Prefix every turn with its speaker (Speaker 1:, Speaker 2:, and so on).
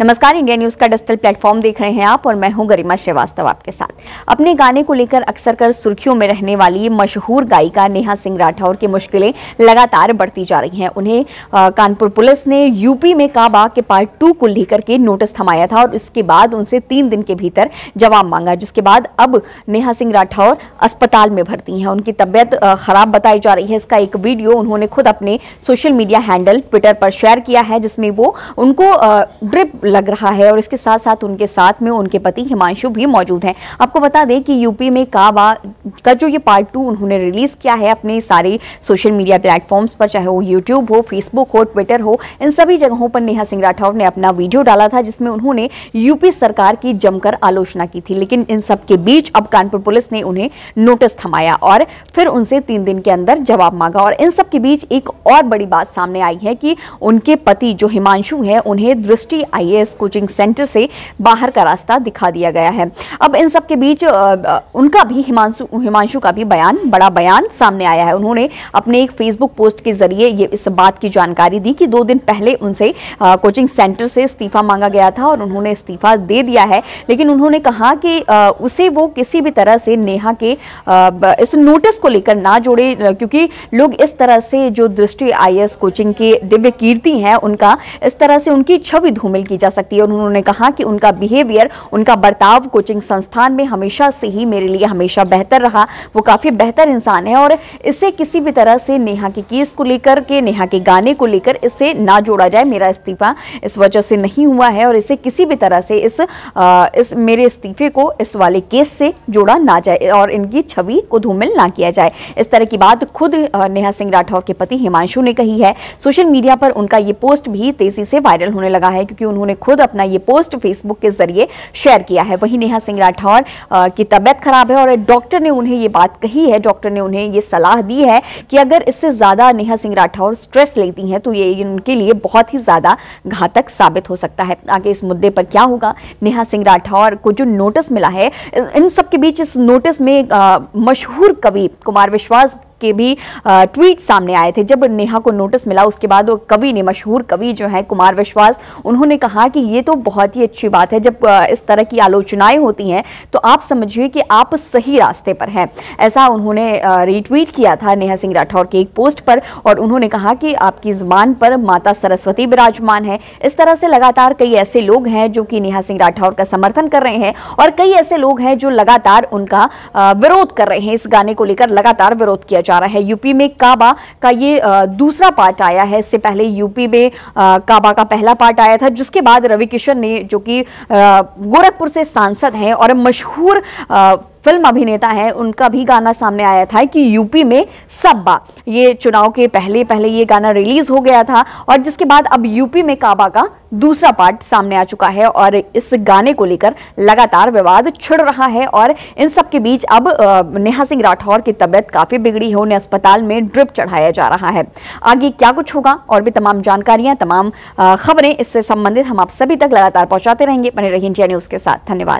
Speaker 1: नमस्कार India news का digital platform देख रहे हैं आप और मैं हूं गरिमा श्रीवास्तव आपके साथ अपने गाने को लेकर अक्सर कर सुर्खियों में रहने वाली मशहूर गायिका नेहा सिंह राठौर की मुश्किलें लगातार बढ़ती जा रही हैं उन्हें कानपुर पुलिस ने यूपी में काबा के पार्ट टू को लेकर के नोटिस थमाया था और इसके बाद उनसे तीन दिन के भीतर जवाब मांगा जिसके बाद अब नेहा सिंह राठौर अस्पताल में भर्ती हैं उनकी तबियत खराब बताई जा रही है इसका एक वीडियो उन्होंने खुद अपने सोशल मीडिया हैंडल ट्विटर पर शेयर किया है जिसमें वो उनको ड्रिप लग रहा है और इसके साथ साथ उनके साथ में उनके पति हिमांशु भी मौजूद हैं आपको बता दें कि यूपी में काबा का जो ये पार्ट टू उन्होंने रिलीज़ किया है अपने सारे सोशल मीडिया प्लेटफॉर्म्स पर चाहे वो यूट्यूब हो फेसबुक हो ट्विटर हो इन सभी जगहों पर नेहा सिंह राठौर ने अपना वीडियो डाला था जिसमें उन्होंने यूपी सरकार की जमकर आलोचना की थी लेकिन इन सब के बीच अब कानपुर पुलिस ने उन्हें नोटिस थमाया और फिर उनसे तीन दिन के अंदर जवाब मांगा और इन सब के बीच एक और बड़ी बात सामने आई है कि उनके पति जो हिमांशु है उन्हें दृष्टि आई आईएएस कोचिंग सेंटर से बाहर का रास्ता दिखा दिया गया है अब इन सब के बीच उनका भी हिमांशु हिमांशु का भी बयान बड़ा बयान सामने आया है उन्होंने अपने एक फेसबुक पोस्ट के जरिए ये इस बात की जानकारी दी कि दो दिन पहले उनसे कोचिंग सेंटर से इस्तीफा मांगा गया था और उन्होंने इस्तीफा दे दिया है लेकिन उन्होंने कहा कि उसे वो किसी भी तरह से नेहा के इस नोटिस को लेकर ना जोड़े क्योंकि लोग इस तरह से जो दृष्टि आई कोचिंग के दिव्य कीर्ति हैं उनका इस तरह से उनकी छवि धूमिल की जा सकती है उन्होंने कहा कि उनका बिहेवियर उनका बर्ताव कोचिंग संस्थान में हमेशा से ही मेरे लिए हमेशा बेहतर रहा वो काफ़ी बेहतर इंसान है और इसे किसी भी तरह से नेहा की केस को लेकर के नेहा के गाने को लेकर इसे ना जोड़ा जाए मेरा इस्तीफा इस वजह से नहीं हुआ है और इसे किसी भी तरह से इस, आ, इस मेरे इस्तीफे को इस वाले केस से जोड़ा ना जाए और इनकी छवि को धूमिल ना किया जाए इस तरह की बात खुद नेहा सिंह राठौर के पति हिमांशु ने कही है सोशल मीडिया पर उनका ये पोस्ट भी तेजी से वायरल होने लगा है क्योंकि उन्होंने उन्होंने खुद अपना ये पोस्ट फेसबुक के जरिए शेयर किया है वहीं नेहा सिंह राठौर की तबियत खराब है और डॉक्टर ने उन्हें ये बात कही है डॉक्टर ने उन्हें ये सलाह दी है कि अगर इससे ज़्यादा नेहा सिंह राठौर स्ट्रेस लेती हैं तो ये उनके लिए बहुत ही ज़्यादा घातक साबित हो सकता है आगे इस मुद्दे पर क्या होगा नेहा सिंह राठौर को जो नोटिस मिला है इन सबके बीच इस नोटिस में मशहूर कवि कुमार विश्वास के भी ट्वीट सामने आए थे जब नेहा को नोटिस मिला उसके बाद वो कवि ने मशहूर कवि जो है कुमार विश्वास उन्होंने कहा कि ये तो बहुत ही अच्छी बात है जब इस तरह की आलोचनाएं होती हैं तो आप समझिए कि आप सही रास्ते पर हैं ऐसा उन्होंने रिट्वीट किया था नेहा सिंह राठौर के एक पोस्ट पर और उन्होंने कहा कि आपकी ज़बान पर माता सरस्वती विराजमान है इस तरह से लगातार कई ऐसे लोग हैं जो कि नेहा सिंह राठौर का समर्थन कर रहे हैं और कई ऐसे लोग हैं जो लगातार उनका विरोध कर रहे हैं इस गाने को लेकर लगातार विरोध किया जा जा रहा है यूपी में काबा का ये दूसरा पार्ट आया है इससे पहले यूपी में काबा का पहला पार्ट आया था जिसके बाद रवि किशन ने जो कि गोरखपुर से सांसद हैं और मशहूर फिल्म अभिनेता हैं उनका भी गाना सामने आया था कि यूपी में सब्बा ये चुनाव के पहले पहले ये गाना रिलीज हो गया था और जिसके बाद अब यूपी में काबा का दूसरा पार्ट सामने आ चुका है और इस गाने को लेकर लगातार विवाद छिड़ रहा है और इन सब के बीच अब नेहा सिंह राठौर की तबीयत काफी बिगड़ी है उन्हें अस्पताल में ड्रिप चढ़ाया जा रहा है आगे क्या कुछ होगा और भी तमाम जानकारियां तमाम खबरें इससे संबंधित हम आप सभी तक लगातार पहुंचाते रहेंगे बने रहिए इंडिया न्यूज के साथ धन्यवाद